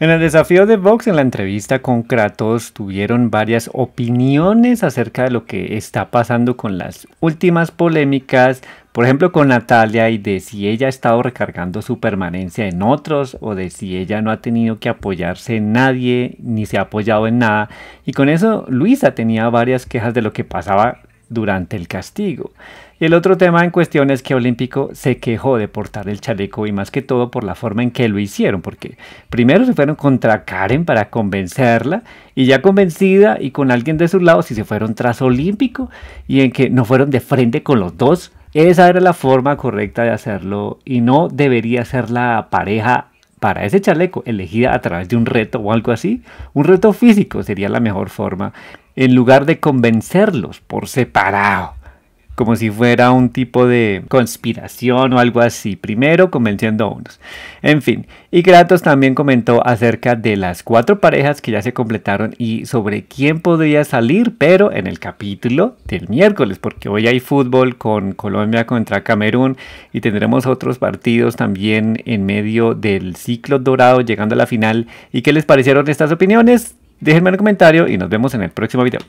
En el desafío de Vox, en la entrevista con Kratos, tuvieron varias opiniones acerca de lo que está pasando con las últimas polémicas, por ejemplo con Natalia y de si ella ha estado recargando su permanencia en otros o de si ella no ha tenido que apoyarse en nadie ni se ha apoyado en nada. Y con eso Luisa tenía varias quejas de lo que pasaba durante el castigo. Y el otro tema en cuestión es que Olímpico se quejó de portar el chaleco y más que todo por la forma en que lo hicieron, porque primero se fueron contra Karen para convencerla y ya convencida y con alguien de su lado si se fueron tras Olímpico y en que no fueron de frente con los dos. Esa era la forma correcta de hacerlo y no debería ser la pareja para ese chaleco elegida a través de un reto o algo así. Un reto físico sería la mejor forma en lugar de convencerlos por separado, como si fuera un tipo de conspiración o algo así, primero convenciendo a unos. En fin, y Kratos también comentó acerca de las cuatro parejas que ya se completaron y sobre quién podría salir, pero en el capítulo del miércoles, porque hoy hay fútbol con Colombia contra Camerún y tendremos otros partidos también en medio del ciclo dorado llegando a la final. ¿Y qué les parecieron estas opiniones? Déjenme un comentario y nos vemos en el próximo video.